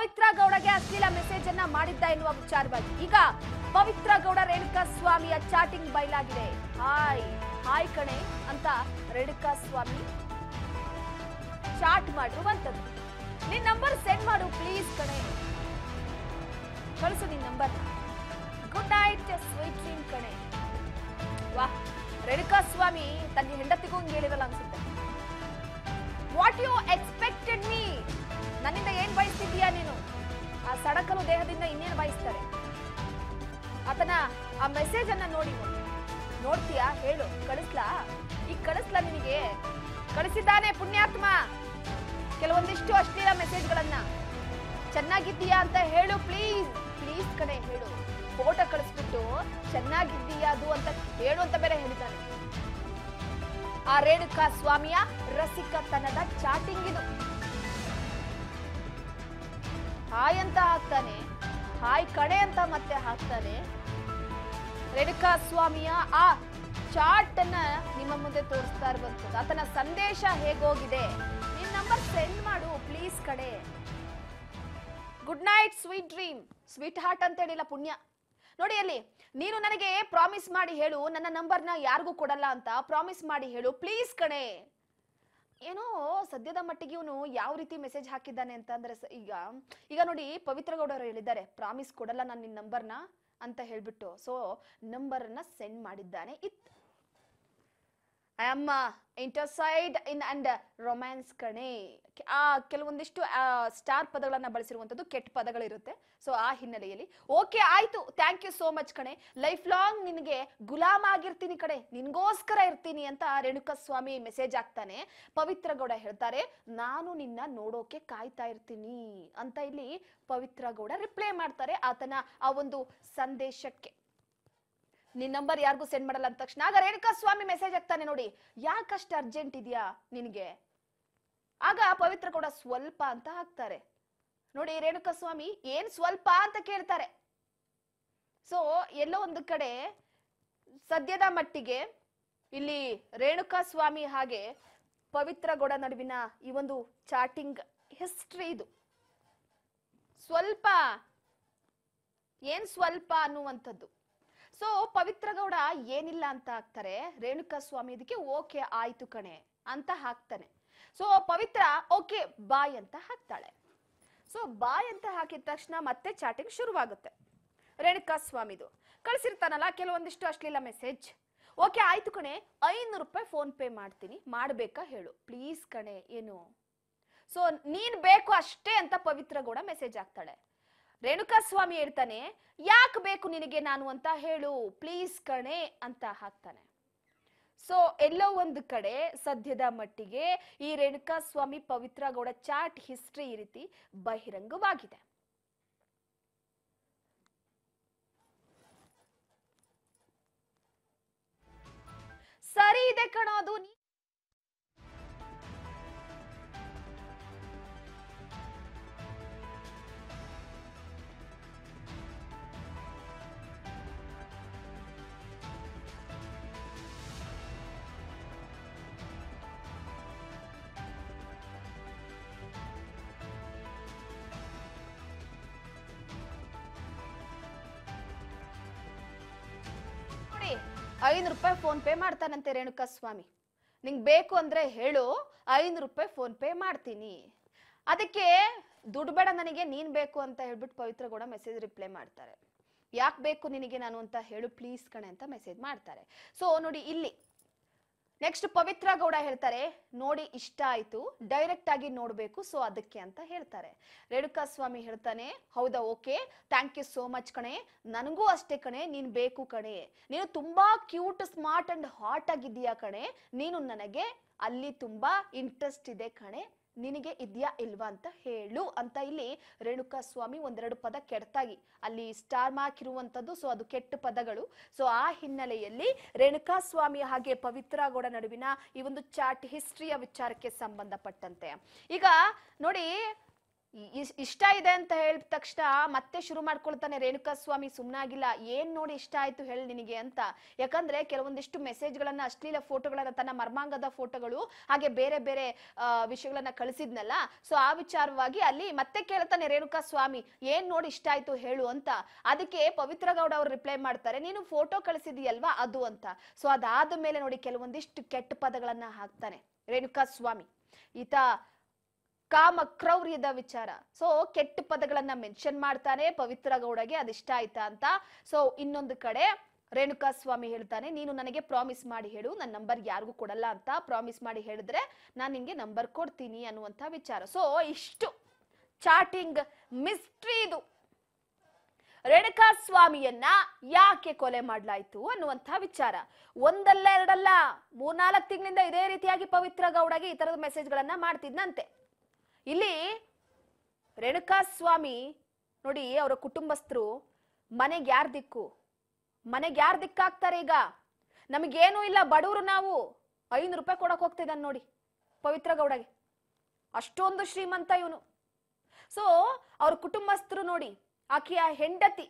ಪವಿತ್ರ ಗೌಡಗೆ ಅಶ್ಲೀಲ ಮೆಸೇಜ್ ಅನ್ನ ಮಾಡಿದ್ದ ಎನ್ನುವ ವಿಚಾರವಾಗಿ ಈಗ ಪವಿತ್ರ ಗೌಡ ರೇಣುಕಾ ಸ್ವಾಮಿಯ ಚಾಟಿಂಗ್ ಬಯಲಾಗಿದೆ ಹಾಯ್ ಹಾಯ್ ಕಣೆ ಅಂತ ರೇಣುಕಾ ಸ್ವಾಮಿ ಚಾಟ್ ಮಾಡಿರುವಂತದ್ದು ನಿನ್ ನಂಬರ್ ಸೆಂಡ್ ಮಾಡು ಪ್ಲೀಸ್ ಕಣೆ ಕಳಿಸು ನಿನ್ number good night sweet dream ಕಣೆ ವಾಹ್ ರೇಣುಕಾ ಸ್ವಾಮಿ ತನ್ನ ಹೆಂಡತಿಗೂ ಹಿಂಗ್ ಹೇಳಿರಲ್ಲ ಅನ್ಸುತ್ತೆ ವಾಟ್ ಯು ಎಕ್ಸ್ಪೆಕ್ಟೆಡ್ ಮೀ ನನ್ನಿಂದ ಏನ್ ಬಯಸ್ತಿದ್ದೀಯಾ ನೀನು ಆ ಸಡಕಲು ದೇಹದಿಂದ ಇನ್ನೇನು ಬಯಸ್ತಾರೆ ಆತನ ಆ ಮೆಸೇಜ್ ಅನ್ನ ನೋಡಿ ನೋಡ್ತೀಯಾ ಹೇಳು ಕಳಿಸ್ಲಾ ಈಗ ಕಳಿಸ್ಲಾ ನಿನಗೆ ಕಳಿಸಿದ್ದಾನೆ ಪುಣ್ಯಾತ್ಮ ಕೆಲವೊಂದಿಷ್ಟು ಅಶ್ಲೀಲ ಮೆಸೇಜ್ಗಳನ್ನ ಚೆನ್ನಾಗಿದ್ದೀಯಾ ಅಂತ ಹೇಳು ಪ್ಲೀಸ್ ಪ್ಲೀಸ್ ಕಣೆ ಹೇಳು ಫೋಟೋ ಕಳಿಸ್ಬಿಟ್ಟು ಚೆನ್ನಾಗಿದ್ದೀಯಾ ಅದು ಅಂತ ಹೇಳು ಅಂತ ಬೇರೆ ಹೇಳಿದ್ದಾನೆ ಆ ರೇಣುಕಾ ಸ್ವಾಮಿಯ ರಸಿಕತನದ ಚಾಟಿಂಗ್ ಇದು ಹಾಯ್ ಅಂತ ಹಾಕ್ತಾನೆ ಹಾಯ್ ಕಣೆ ಅಂತ ಮತ್ತೆ ಹಾಕ್ತಾನೆ ರೇಣುಕಾ ಸ್ವಾಮಿಯ ಆ ಚಾರ್ಟ್ ಅನ್ನ ನಿಮ್ಮ ಮುಂದೆ ತೋರಿಸ್ತಾ ಇರುವಂತದ್ದು ಆತನ ಸಂದೇಶ ಹೇಗೋಗಿದೆ ನಿನ್ನ ನಂಬರ್ ಸೆಂಡ್ ಮಾಡು ಪ್ಲೀಸ್ ಕಡೆ good night sweet dream sweetheart ಅಂತ ಹೇಳಿಲ್ಲ ಪುಣ್ಯ ನೋಡಿ ಅಲ್ಲಿ ನೀನು ನನಗೆ ಪ್ರಾಮಿಸ್ ಮಾಡಿ ಹೇಳು ನನ್ನ ನಂಬರ್ನ ಯಾರಿಗೂ ಕೊಡಲ್ಲ ಅಂತ ಪ್ರಾಮಿಸ್ ಮಾಡಿ ಹೇಳು ಪ್ಲೀಸ್ ಕಣೆ ಏನೋ ಸದ್ಯದ ಮಟ್ಟಿಗೆ ಇವನು ಯಾವ ರೀತಿ ಮೆಸೇಜ್ ಹಾಕಿದ್ದಾನೆ ಅಂದ್ರೆ ಈಗ ಈಗ ನೋಡಿ ಪವಿತ್ರ ಗೌಡ ಅವರು ಹೇಳಿದ್ದಾರೆ ಪ್ರಾಮಿಸ್ ಕೊಡಲ್ಲ ನಾನು ನಿನ್ನ ನಂಬರ್ನ ಅಂತ ಹೇಳ್ಬಿಟ್ಟು ಸೊ ನಂಬರ್ನ ಸೆಂಡ್ ಮಾಡಿದ್ದಾನೆ ಇತ್ I am interested in and romance ಕಣೆ ಆ ಕೆಲವೊಂದಿಷ್ಟು ಸ್ಟಾರ್ ಪದಗಳನ್ನ ಬಳಸಿರುವಂತದ್ದು ಕೆಟ್ಟ ಪದಗಳಿರುತ್ತೆ ಸೊ ಆ ಹಿನ್ನೆಲೆಯಲ್ಲಿ ಓಕೆ ಆಯ್ತು ಥ್ಯಾಂಕ್ ಯು ಸೋ ಮಚ್ ಕಣೆ ಲೈಫ್ ಲಾಂಗ್ ನಿನಗೆ ಗುಲಾಮ್ ಆಗಿರ್ತೀನಿ ಕಡೆ ನಿನ್ಗೋಸ್ಕರ ಇರ್ತೀನಿ ಅಂತ ರೇಣುಕಾ ಸ್ವಾಮಿ ಮೆಸೇಜ್ ಆಗ್ತಾನೆ ಪವಿತ್ರ ಗೌಡ ಹೇಳ್ತಾರೆ ನಾನು ನಿನ್ನ ನೋಡೋಕೆ ಕಾಯ್ತಾ ಇರ್ತೀನಿ ಅಂತ ಇಲ್ಲಿ ಪವಿತ್ರ ಗೌಡ ರಿಪ್ಲೈ ಮಾಡ್ತಾರೆ ಆತನ ಆ ಒಂದು ಸಂದೇಶಕ್ಕೆ ನಿನ್ ನಂಬರ್ ಯಾರಿಗೂ ಸೆಂಡ್ ಮಾಡಲ್ಲ ಅಂದ ತಕ್ಷಣ ಆಗ ರೇಣುಕಾ ಸ್ವಾಮಿ ಮೆಸೇಜ್ ಆಗ್ತಾನೆ ನೋಡಿ ಯಾಕಷ್ಟು ಅರ್ಜೆಂಟ್ ಇದೆಯಾ ನಿನಗೆ ಆಗ ಪವಿತ್ರ ಕೂಡ ಸ್ವಲ್ಪ ಅಂತ ಹಾಕ್ತಾರೆ ನೋಡಿ ಸ್ವಾಮಿ ಏನ್ ಸ್ವಲ್ಪ ಅಂತ ಕೇಳ್ತಾರೆ ಸೊ ಎಲ್ಲೋ ಒಂದು ಕಡೆ ಸದ್ಯದ ಮಟ್ಟಿಗೆ ಇಲ್ಲಿ ರೇಣುಕಾ ಸ್ವಾಮಿ ಹಾಗೆ ಪವಿತ್ರ ಗೌಡ ನಡುವಿನ ಈ ಒಂದು ಚಾಟಿಂಗ್ ಹಿಸ್ಟ್ರಿ ಇದು ಸ್ವಲ್ಪ ಏನ್ ಸ್ವಲ್ಪ ಅನ್ನುವಂಥದ್ದು ಸೊ ಪವಿತ್ರ ಗೌಡ ಏನಿಲ್ಲ ಅಂತ ಹಾಕ್ತಾರೆ ರೇಣುಕಾ ಸ್ವಾಮಿ ಇದಕ್ಕೆ ಓಕೆ ಆಯ್ತು ಕಣೆ ಅಂತ ಹಾಕ್ತಾನೆ ಸೊ ಪವಿತ್ರ ಓಕೆ ಬಾಯ್ ಅಂತ ಹಾಕ್ತಾಳೆ ಸೊ ಬಾಯ್ ಅಂತ ಹಾಕಿದ ತಕ್ಷಣ ಮತ್ತೆ ಚಾಟಿಂಗ್ ಶುರುವಾಗುತ್ತೆ ರೇಣುಕಾ ಸ್ವಾಮಿದು ಕಳಿಸಿರ್ತಾನಲ್ಲ ಕೆಲವೊಂದಿಷ್ಟು ಅಶ್ಲೀಲ ಮೆಸೇಜ್ ಓಕೆ ಆಯ್ತು ಕಣೆ ಐನೂರು ರೂಪಾಯಿ ಫೋನ್ ಪೇ ಮಾಡ್ತೀನಿ ಮಾಡಬೇಕಾ ಹೇಳು ಪ್ಲೀಸ್ ಕಣೆ ಏನು ಸೊ ನೀನ್ ಬೇಕು ಅಷ್ಟೇ ಅಂತ ಪವಿತ್ರ ಕೂಡ ಮೆಸೇಜ್ ಹಾಕ್ತಾಳೆ ರೇಣುಕಾ ಸ್ವಾಮಿ ಹೇಳ್ತಾನೆ ಯಾಕೆ ಬೇಕು ನಿನಗೆ ನಾನು ಅಂತ ಹೇಳು ಪ್ಲೀಸ್ ಕಣೆ ಅಂತ ಹಾಕ್ತಾನೆ ಸೊ ಎಲ್ಲೋ ಒಂದು ಕಡೆ ಸದ್ಯದ ಮಟ್ಟಿಗೆ ಈ ರೇಣುಕಾ ಸ್ವಾಮಿ ಪವಿತ್ರಗೌಡ ಚಾಟ್ ಹಿಸ್ಟ್ರಿ ಈ ರೀತಿ ಬಹಿರಂಗವಾಗಿದೆ ಸರಿ ಇದೆ ಕಣೋದು ಐನೂರು ರೂಪಾಯಿ ಫೋನ್ ಪೇ ಮಾಡ್ತಾನಂತೆ ರೇಣುಕಾ ಸ್ವಾಮಿ ನಿಂಗೆ ಬೇಕು ಅಂದರೆ ಹೇಳು ಐನೂರು ರೂಪಾಯಿ ಫೋನ್ ಪೇ ಮಾಡ್ತೀನಿ ಅದಕ್ಕೆ ದುಡ್ಡು ಬೇಡ ನನಗೆ ನೀನು ಬೇಕು ಅಂತ ಹೇಳ್ಬಿಟ್ಟು ಪವಿತ್ರ ಕೂಡ ಮೆಸೇಜ್ ರಿಪ್ಲೈ ಮಾಡ್ತಾರೆ ಯಾಕೆ ಬೇಕು ನಿನಗೆ ನಾನು ಅಂತ ಹೇಳು ಪ್ಲೀಸ್ ಕಣೆ ಅಂತ ಮೆಸೇಜ್ ಮಾಡ್ತಾರೆ ಸೊ ನೋಡಿ ಇಲ್ಲಿ ನೆಕ್ಸ್ಟ್ ಪವಿತ್ರ ಗೌಡ ಹೇಳ್ತಾರೆ ನೋಡಿ ಇಷ್ಟ ಆಯ್ತು ಡೈರೆಕ್ಟ್ ಆಗಿ ನೋಡ್ಬೇಕು ಸೊ ಅದಕ್ಕೆ ಅಂತ ಹೇಳ್ತಾರೆ ರೇಣುಕಾ ಸ್ವಾಮಿ ಹೇಳ್ತಾನೆ ಹೌದಾ okay thank you so much ಕಣೆ ನನಗೂ ಅಷ್ಟೇ ಕಣೆ ನೀನ್ ಬೇಕು ಕಣೆ ನೀನು ತುಂಬಾ ಕ್ಯೂಟ್ ಸ್ಮಾರ್ಟ್ ಅಂಡ್ ಹಾಟ್ ಆಗಿದ್ದೀಯಾ ಕಣೆ ನೀನು ನನಗೆ ಅಲ್ಲಿ ತುಂಬಾ ಇಂಟ್ರೆಸ್ಟ್ ಇದೆ ಕಣೆ ನಿನಗೆ ಇದೆಯಾ ಇಲ್ವಾ ಅಂತ ಹೇಳು ಅಂತ ಇಲ್ಲಿ ರೇಣುಕಾ ಸ್ವಾಮಿ ಒಂದೆರಡು ಪದ ಕೆಡ್ತಾಗಿ ಅಲ್ಲಿ ಸ್ಟಾರ್ ಮಾರ್ಕ್ ಇರುವಂತದ್ದು ಸೊ ಅದು ಕೆಟ್ಟ ಪದಗಳು ಸೊ ಆ ಹಿನ್ನೆಲೆಯಲ್ಲಿ ರೇಣುಕಾ ಸ್ವಾಮಿ ಹಾಗೆ ಪವಿತ್ರ ಗೌಡ ನಡುವಿನ ಈ ಒಂದು ಚಾಟ್ ಹಿಸ್ಟ್ರಿಯ ವಿಚಾರಕ್ಕೆ ಸಂಬಂಧಪಟ್ಟಂತೆ ಈಗ ನೋಡಿ ಇಷ್ಟ ಇದೆ ಅಂತ ಹೇಳಿದ ತಕ್ಷಣ ಮತ್ತೆ ಶುರು ಮಾಡ್ಕೊಳ್ತಾನೆ ರೇಣುಕಾಸ್ವಾಮಿ ಸುಮ್ಮನಾಗಿಲ್ಲ ಏನ್ ನೋಡಿ ಇಷ್ಟ ಆಯ್ತು ಹೇಳಿ ನಿನಗೆ ಅಂತ ಯಾಕಂದ್ರೆ ಕೆಲವೊಂದಿಷ್ಟು ಮೆಸೇಜ್ಗಳನ್ನ ಅಶ್ಲೀಲ ಫೋಟೋಗಳನ್ನ ತನ್ನ ಮರ್ಮಾಂಗದ ಫೋಟೋಗಳು ಹಾಗೆ ಬೇರೆ ಬೇರೆ ವಿಷಯಗಳನ್ನ ಕಳಿಸಿದ್ನಲ್ಲ ಸೊ ಆ ವಿಚಾರವಾಗಿ ಅಲ್ಲಿ ಮತ್ತೆ ಕೇಳ್ತಾನೆ ರೇಣುಕಾಸ್ವಾಮಿ ಏನ್ ನೋಡಿ ಇಷ್ಟ ಆಯ್ತು ಹೇಳು ಅಂತ ಅದಕ್ಕೆ ಪವಿತ್ರ ಗೌಡ ಅವರು ರಿಪ್ಲೈ ಮಾಡ್ತಾರೆ ನೀನು ಫೋಟೋ ಕಳಿಸಿದೀಯಲ್ವಾ ಅದು ಅಂತ ಸೊ ಅದಾದ ಮೇಲೆ ನೋಡಿ ಕೆಲವೊಂದಿಷ್ಟು ಕೆಟ್ಟ ಪದಗಳನ್ನ ಹಾಕ್ತಾನೆ ರೇಣುಕಾಸ್ವಾಮಿ ಈತ ಕಾಮಕ್ರೌರ್ಯದ ವಿಚಾರ ಸೊ ಕೆಟ್ಟ ಪದಗಳನ್ನ ಮೆನ್ಷನ್ ಮಾಡ್ತಾನೆ ಪವಿತ್ರ ಗೌಡಗೆ ಅದಿಷ್ಟ ಆಯ್ತಾ ಅಂತ ಸೊ ಇನ್ನೊಂದು ಕಡೆ ರೇಣುಕಾ ಸ್ವಾಮಿ ಹೇಳ್ತಾನೆ ನೀನು ನನಗೆ ಪ್ರಾಮಿಸ್ ಮಾಡಿ ಹೇಳು ನನ್ನ ನಂಬರ್ ಯಾರಿಗೂ ಕೊಡಲ್ಲ ಅಂತ ಪ್ರಾಮಿಸ್ ಮಾಡಿ ಹೇಳಿದ್ರೆ ನಾನು ನಿಮಗೆ ನಂಬರ್ ಕೊಡ್ತೀನಿ ಅನ್ನುವಂಥ ವಿಚಾರ ಸೊ ಇಷ್ಟು ಚಾಟಿಂಗ್ ಮಿಸ್ಟ್ರಿ ಇದು ರೇಣುಕಾ ಸ್ವಾಮಿಯನ್ನ ಯಾಕೆ ಕೊಲೆ ಮಾಡ್ಲಾಯ್ತು ಅನ್ನುವಂಥ ವಿಚಾರ ಒಂದಲ್ಲ ಎರಡಲ್ಲ ಮೂರ್ನಾಲ್ಕು ತಿಂಗಳಿಂದ ಇದೇ ರೀತಿಯಾಗಿ ಪವಿತ್ರ ಗೌಡಗೆ ಈ ತರದ ಮೆಸೇಜ್ಗಳನ್ನ ಮಾಡ್ತಿದ್ನಂತೆ ಇಲ್ಲಿ ರೇಣುಕಾಸ್ವಾಮಿ ನೋಡಿ ಅವರ ಕುಟುಂಬಸ್ಥರು ಮನೆಗೆ ಯಾರು ದಿಕ್ಕು ಮನೆಗೆ ಯಾರ್ ದಿಕ್ಕಾಗ್ತಾರೆ ಈಗ ನಮಗೇನು ಇಲ್ಲ ಬಡವರು ನಾವು ಐನೂರು ರೂಪಾಯಿ ಕೊಡಕ್ಕೆ ಹೋಗ್ತಿದ್ದಾನೆ ನೋಡಿ ಪವಿತ್ರ ಗೌಡಗೆ ಅಷ್ಟೊಂದು ಶ್ರೀಮಂತ ಇವನು ಸೊ ಅವ್ರ ಕುಟುಂಬಸ್ಥರು ನೋಡಿ ಆಕೆಯ ಹೆಂಡತಿ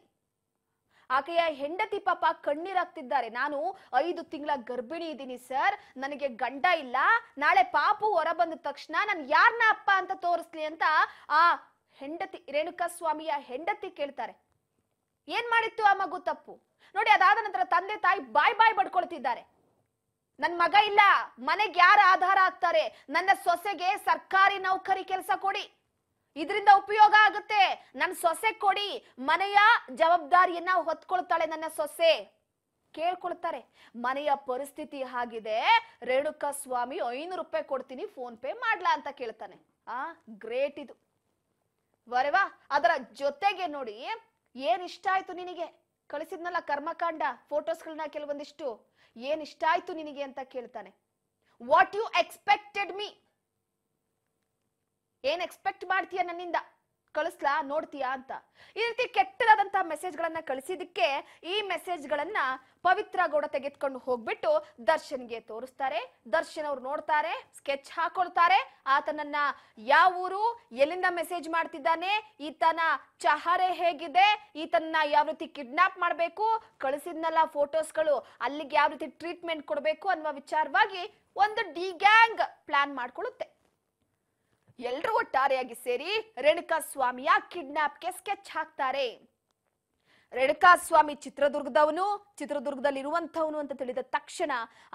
ಆಕೆಯ ಹೆಂಡತಿ ಪಾಪ ಕಣ್ಣೀರಾಗ್ತಿದ್ದಾರೆ ನಾನು ಐದು ತಿಂಗಳ ಗರ್ಭಿಣಿ ಇದ್ದೀನಿ ಸರ್ ನನಗೆ ಗಂಡ ಇಲ್ಲ ನಾಳೆ ಪಾಪು ಹೊರ ಬಂದ ತಕ್ಷಣ ನಾನು ಯಾರನ್ನ ಅಪ್ಪ ಅಂತ ತೋರಿಸ್ಲಿ ಅಂತ ಆ ಹೆಂಡತಿ ರೇಣುಕಾ ಸ್ವಾಮಿಯ ಹೆಂಡತಿ ಕೇಳ್ತಾರೆ ಏನ್ ಮಾಡಿತ್ತು ಆ ಮಗು ತಪ್ಪು ನೋಡಿ ಅದಾದ ನಂತರ ತಂದೆ ತಾಯಿ ಬಾಯ್ ಬಾಯ್ ಬಡ್ಕೊಳ್ತಿದ್ದಾರೆ ನನ್ ಮಗ ಇಲ್ಲ ಮನೆಗೆ ಯಾರ ಆಧಾರ ಆಗ್ತಾರೆ ನನ್ನ ಸೊಸೆಗೆ ಸರ್ಕಾರಿ ನೌಕರಿ ಕೆಲಸ ಕೊಡಿ ಇದರಿಂದ ಉಪಯೋಗ ಆಗುತ್ತೆ ನನ್ನ ಸೊಸೆ ಕೊಡಿ ಮನೆಯ ಜವಾಬ್ದಾರಿಯನ್ನ ಹೊತ್ಕೊಳ್ತಾಳೆ ನನ್ನ ಸೊಸೆ ಕೇಳ್ಕೊಳ್ತಾರೆ ಮನೆಯ ಪರಿಸ್ಥಿತಿ ಆಗಿದೆ ರೇಣುಕಾ ಸ್ವಾಮಿ ಐನೂರು ರೂಪಾಯಿ ಕೊಡ್ತೀನಿ ಫೋನ್ ಪೇ ಮಾಡ್ಲಾ ಅಂತ ಕೇಳ್ತಾನೆ ಆ ಗ್ರೇಟ್ ಇದು ವರೆವಾ ಅದರ ಜೊತೆಗೆ ನೋಡಿ ಏನ್ ಇಷ್ಟ ಆಯ್ತು ನಿನಗೆ ಕಳಿಸಿದ್ನಲ್ಲ ಕರ್ಮಕಾಂಡ ಫೋಟೋಸ್ಗಳನ್ನ ಕೆಲವೊಂದಿಷ್ಟು ಏನ್ ಇಷ್ಟ ಆಯ್ತು ನಿನಗೆ ಅಂತ ಕೇಳ್ತಾನೆ ವಾಟ್ ಯು ಎಕ್ಸ್ಪೆಕ್ಟೆಡ್ ಮೀ ಏನ್ ಎಕ್ಸ್ಪೆಕ್ಟ್ ಮಾಡ್ತೀಯ ನನ್ನಿಂದ ಕಳಿಸ್ಲಾ ನೋಡ್ತೀಯಾ ಅಂತ ಈ ರೀತಿ ಕೆಟ್ಟದಾದಂತಹ ಮೆಸೇಜ್ ಗಳನ್ನ ಕಳಿಸಿದಕ್ಕೆ ಈ ಮೆಸೇಜ್ ಪವಿತ್ರ ಗೌಡ ತೆಗೆದುಕೊಂಡು ಹೋಗ್ಬಿಟ್ಟು ದರ್ಶನ್ಗೆ ತೋರಿಸ್ತಾರೆ ದರ್ಶನ್ ಅವ್ರು ನೋಡ್ತಾರೆ ಸ್ಕೆಚ್ ಹಾಕೊಳ್ತಾರೆ ಆತನನ್ನ ಯಾವ ಊರು ಎಲ್ಲಿಂದ ಮೆಸೇಜ್ ಮಾಡ್ತಿದ್ದಾನೆ ಈತನ ಚಹರೆ ಹೇಗಿದೆ ಈತನ್ನ ಯಾವ ರೀತಿ ಕಿಡ್ನಾಪ್ ಮಾಡಬೇಕು ಕಳಿಸಿದ್ನಲ್ಲ ಫೋಟೋಸ್ಗಳು ಅಲ್ಲಿಗೆ ಯಾವ ರೀತಿ ಟ್ರೀಟ್ಮೆಂಟ್ ಕೊಡಬೇಕು ಅನ್ನುವ ವಿಚಾರವಾಗಿ ಒಂದು ಡಿ ಗ್ಯಾಂಗ್ ಪ್ಲಾನ್ ಮಾಡ್ಕೊಳ್ಳುತ್ತೆ ಒಟ್ಟಾರೆಯಾಗಿ ಸೇರಿ ರೇಣುಕಾ ಸ್ವಾಮಿಯ ಗೆ ಸ್ಕೆಚ್ ಹಾಕ್ತಾರೆ ರೇಣುಕಾ ಸ್ವಾಮಿ ಚಿತ್ರದುರ್ಗದವನು ಚಿತ್ರದುರ್ಗದಲ್ಲಿ ಇರುವಂತವನು ಅಂತ ತಿಳಿದ ತಕ್ಷಣ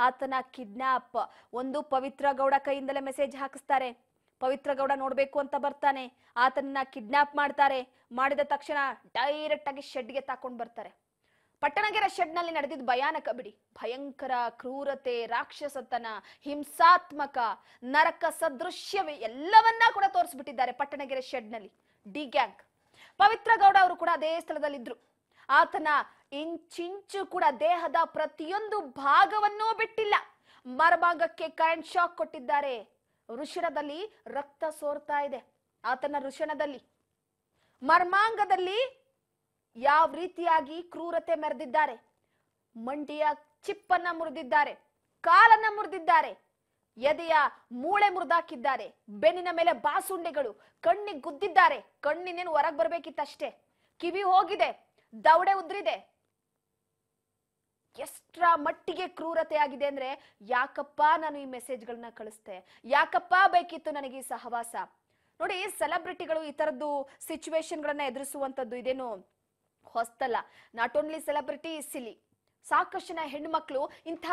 ಆತನ ಕಿಡ್ನಾಪ್ ಒಂದು ಪವಿತ್ರ ಗೌಡ ಕೈಯಿಂದಲೇ ಮೆಸೇಜ್ ಹಾಕಿಸ್ತಾರೆ ಪವಿತ್ರ ಗೌಡ ನೋಡ್ಬೇಕು ಅಂತ ಬರ್ತಾನೆ ಆತನನ್ನ ಕಿಡ್ನಾಪ್ ಮಾಡ್ತಾರೆ ಮಾಡಿದ ತಕ್ಷಣ ಡೈರೆಕ್ಟ್ ಆಗಿ ಶೆಡ್ಗೆ ತಾಕೊಂಡ್ ಬರ್ತಾರೆ ಶೆಡ್ ಶೆಡ್ನಲ್ಲಿ ನಡೆದಿದ್ದ ಭಯಾನಕ ಬಿಡಿ ಭಯಂಕರ ಕ್ರೂರತೆ ರಾಕ್ಷಸತನ ಹಿಂಸಾತ್ಮಕ ನರಕ ಸದೃಶ್ಯವೇ ಎಲ್ಲವನ್ನ ಕೂಡ ತೋರಿಸ್ಬಿಟ್ಟಿದ್ದಾರೆ ಪಟ್ಟಣಗೆರೆ ಶೆಡ್ನಲ್ಲಿ ಡಿ ಗ್ಯಾಂಗ್ ಪವಿತ್ರ ಗೌಡ ಅವರು ಕೂಡ ಅದೇ ಸ್ಥಳದಲ್ಲಿದ್ರು ಆತನ ಇಂಚಿಂಚು ಕೂಡ ದೇಹದ ಪ್ರತಿಯೊಂದು ಭಾಗವನ್ನೂ ಬಿಟ್ಟಿಲ್ಲ ಮರಭಾಗಕ್ಕೆ ಕರೆಂಟ್ ಶಾಕ್ ಕೊಟ್ಟಿದ್ದಾರೆ ವೃಷಣದಲ್ಲಿ ರಕ್ತ ಸೋರ್ತಾ ಇದೆ ಆತನ ವೃಷಣದಲ್ಲಿ ಮರ್ಮಾಂಗದಲ್ಲಿ ಯಾವ ರೀತಿಯಾಗಿ ಕ್ರೂರತೆ ಮೆರೆದಿದ್ದಾರೆ ಮಂಡಿಯ ಚಿಪ್ಪನ್ನ ಮುರಿದಿದ್ದಾರೆ ಕಾಲನ್ನ ಮುರಿದಿದ್ದಾರೆ ಎದೆಯ ಮೂಳೆ ಮುರಿದಾಕಿದ್ದಾರೆ ಬೆನ್ನಿನ ಮೇಲೆ ಬಾಸುಂಡೆಗಳು ಕಣ್ಣಿಗೆ ಗುದ್ದಿದ್ದಾರೆ ಕಣ್ಣಿನೇನು ಹೊರಗೆ ಬರಬೇಕಿತ್ತಷ್ಟೇ ಕಿವಿ ಹೋಗಿದೆ ದೌಡೆ ಉದ್ರಿದೆ ಎಷ್ಟರ ಮಟ್ಟಿಗೆ ಕ್ರೂರತೆ ಆಗಿದೆ ಅಂದ್ರೆ ಯಾಕಪ್ಪ ನಾನು ಈ ಮೆಸೇಜ್ಗಳನ್ನ ಕಳಿಸ್ತೆ ಯಾಕಪ್ಪ ಬೇಕಿತ್ತು ನನಗೆ ಈ ಸಹವಾಸ ನೋಡಿ ಸೆಲೆಬ್ರಿಟಿಗಳು ಈ ತರದ್ದು ಸಿಚುವೇಶನ್ಗಳನ್ನ ಎದುರಿಸುವಂತದ್ದು ಇದೇನು ಹೊಸ್ತಲ್ಲ ನಾಟ್ ಓನ್ಲಿ ಸೆಲೆಬ್ರಿಟಿ ಸಿಲಿ ಸಾಕಷ್ಟು ಜನ ಹೆಣ್ಮಕ್ಳು ಇಂಥ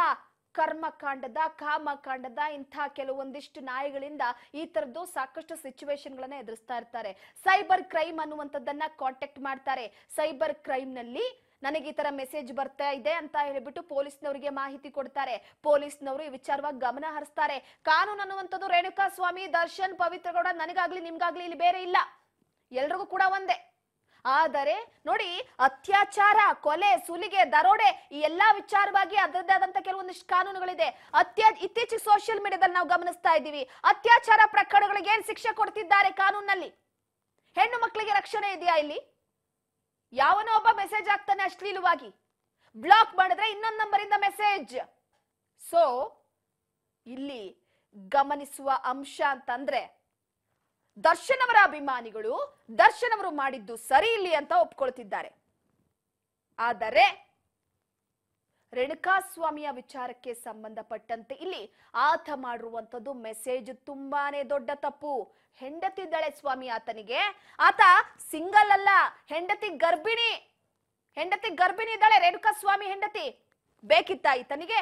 ಕರ್ಮಕಾಂಡದ ಕಾಮಕಾಂಡದ ಇಂಥ ಕೆಲವೊಂದಿಷ್ಟು ನಾಯಿಗಳಿಂದ ಈ ತರದ್ದು ಸಾಕಷ್ಟು ಸಿಚುವೇಶನ್ ಗಳನ್ನ ಎದುರಿಸ್ತಾ ಇರ್ತಾರೆ ಸೈಬರ್ ಕ್ರೈಮ್ ಅನ್ನುವಂಥದ್ದನ್ನ ಕಾಂಟ್ಯಾಕ್ಟ್ ಮಾಡ್ತಾರೆ ಸೈಬರ್ ಕ್ರೈಮ್ ನಲ್ಲಿ ನನಗೆ ಈ ತರ ಮೆಸೇಜ್ ಬರ್ತಾ ಇದೆ ಅಂತ ಹೇಳಿಬಿಟ್ಟು ಪೊಲೀಸ್ನವರಿಗೆ ಮಾಹಿತಿ ಕೊಡ್ತಾರೆ ಪೊಲೀಸ್ನವರು ಈ ವಿಚಾರವಾಗಿ ಗಮನ ಹರಿಸ್ತಾರೆ ಕಾನೂನು ಅನ್ನುವಂಥದ್ದು ರೇಣುಕಾ ಸ್ವಾಮಿ ದರ್ಶನ್ ಪವಿತ್ರಗೌಡ ನನಗಾಗ್ಲಿ ನಿಮ್ಗಾಗ್ಲಿ ಇಲ್ಲಿ ಬೇರೆ ಇಲ್ಲ ಎಲ್ರಿಗೂ ಕೂಡ ಒಂದೇ ಆದರೆ ನೋಡಿ ಅತ್ಯಾಚಾರ ಕೊಲೆ ಸುಲಿಗೆ ದರೋಡೆ ಈ ಎಲ್ಲಾ ವಿಚಾರವಾಗಿ ಅದರದ್ದೇ ಆದಂತ ಕೆಲವೊಂದಿಷ್ಟು ಕಾನೂನುಗಳಿದೆ ಅತ್ಯ ಇತ್ತೀಚೆಗೆ ಸೋಷಿಯಲ್ ಮೀಡಿಯಾದಲ್ಲಿ ನಾವು ಗಮನಿಸ್ತಾ ಇದ್ದೀವಿ ಅತ್ಯಾಚಾರ ಪ್ರಕರಣಗಳಿಗೆ ಏನ್ ಶಿಕ್ಷೆ ಕೊಡ್ತಿದ್ದಾರೆ ಕಾನೂನಲ್ಲಿ ಹೆಣ್ಣು ಮಕ್ಕಳಿಗೆ ರಕ್ಷಣೆ ಇದೆಯಾ ಇಲ್ಲಿ ಯಾವನೋ ಒಬ್ಬ ಮೆಸೇಜ್ ಆಗ್ತಾನೆ ಅಶ್ಲೀಲವಾಗಿ ಬ್ಲಾಕ್ ಮಾಡಿದ್ರೆ ಇನ್ನೊಂದು ನಂಬರಿಂದ ಮೆಸೇಜ್ ಸೊ ಇಲ್ಲಿ ಗಮನಿಸುವ ಅಂಶ ಅಂತಂದ್ರೆ ದರ್ಶನವರ ಅಭಿಮಾನಿಗಳು ದರ್ಶನವರು ಮಾಡಿದ್ದು ಸರಿ ಇಲ್ಲಿ ಅಂತ ಒಪ್ಕೊಳ್ತಿದ್ದಾರೆ ಆದರೆ ರೇಣುಕಾ ಸ್ವಾಮಿಯ ವಿಚಾರಕ್ಕೆ ಸಂಬಂಧಪಟ್ಟಂತೆ ಇಲ್ಲಿ ಆತ ಮಾಡಿರುವಂಥದ್ದು ಮೆಸೇಜ್ ತುಂಬಾನೇ ದೊಡ್ಡ ತಪ್ಪು ಹೆಂಡತಿದ್ದಾಳೆ ಸ್ವಾಮಿ ಆತನಿಗೆ ಆತ ಸಿಂಗಲ್ ಅಲ್ಲ ಹೆಂಡತಿ ಗರ್ಭಿಣಿ ಹೆಂಡತಿ ಗರ್ಭಿಣಿ ಇದ್ದಾಳೆ ರೇಣುಕಾ ಸ್ವಾಮಿ ಹೆಂಡತಿ ಬೇಕಿತ್ತ ಈತನಿಗೆ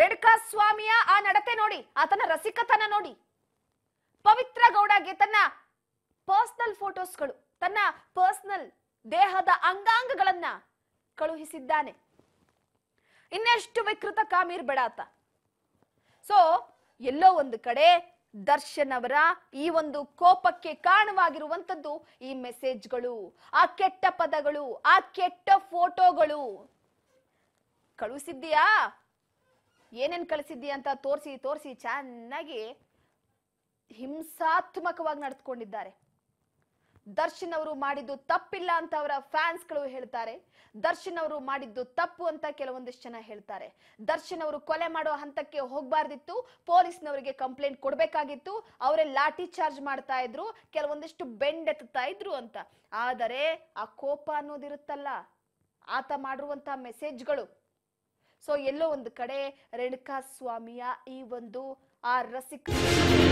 ರೇಣುಕಾ ಸ್ವಾಮಿಯ ಆ ನಡತೆ ನೋಡಿ ಆತನ ರಸಿಕತನ ನೋಡಿ ಪವಿತ್ರ ಗೌಡಗೆ ತನ್ನ ಪರ್ಸನಲ್ ಫೋಟೋಸ್ಗಳು ತನ್ನ ಪರ್ಸನಲ್ ದೇಹದ ಅಂಗಾಂಗಗಳನ್ನ ಕಳುಹಿಸಿದ್ದಾನೆ ಇನ್ನೆಷ್ಟು ವಿಕೃತ ಕಾಮೀರ್ ಬಡಾತ ಸೊ ಎಲ್ಲೋ ಒಂದು ಕಡೆ ದರ್ಶನ್ ಅವರ ಈ ಒಂದು ಕೋಪಕ್ಕೆ ಕಾರಣವಾಗಿರುವಂತದ್ದು ಈ ಮೆಸೇಜ್ಗಳು ಆ ಕೆಟ್ಟ ಪದಗಳು ಆ ಕೆಟ್ಟ ಫೋಟೋಗಳು ಕಳುಹಿಸಿದ್ದೀಯಾ ಏನೇನ್ ಕಳಿಸಿದ್ದೀಯಾ ಅಂತ ತೋರಿಸಿ ತೋರಿಸಿ ಚೆನ್ನಾಗಿ ಹಿಂಸಾತ್ಮಕವಾಗಿ ನಡೆದುಕೊಂಡಿದ್ದಾರೆ ದರ್ಶನ್ ಅವರು ಮಾಡಿದ್ದು ತಪ್ಪಿಲ್ಲ ಅಂತ ಅವರ ಫ್ಯಾನ್ಸ್ಗಳು ಹೇಳ್ತಾರೆ ದರ್ಶನ್ ಅವರು ಮಾಡಿದ್ದು ತಪ್ಪು ಅಂತ ಕೆಲವೊಂದಿಷ್ಟು ಜನ ಹೇಳ್ತಾರೆ ದರ್ಶನ್ ಅವರು ಕೊಲೆ ಮಾಡೋ ಹಂತಕ್ಕೆ ಹೋಗ್ಬಾರ್ದಿತ್ತು ಪೊಲೀಸ್ನವರಿಗೆ ಕಂಪ್ಲೇಂಟ್ ಕೊಡಬೇಕಾಗಿತ್ತು ಅವರೇ ಲಾಠಿ ಚಾರ್ಜ್ ಮಾಡ್ತಾ ಇದ್ರು ಕೆಲವೊಂದಿಷ್ಟು ಬೆಂಡ್ ಎತ್ತುತ್ತಾ ಇದ್ರು ಅಂತ ಆದರೆ ಆ ಕೋಪ ಅನ್ನೋದಿರುತ್ತಲ್ಲ ಆತ ಮಾಡಿರುವಂತಹ ಮೆಸೇಜ್ಗಳು ಸೊ ಎಲ್ಲೋ ಒಂದು ಕಡೆ ರೇಣುಕಾ ಸ್ವಾಮಿಯ ಈ ಒಂದು ಆ ರಸಿಕ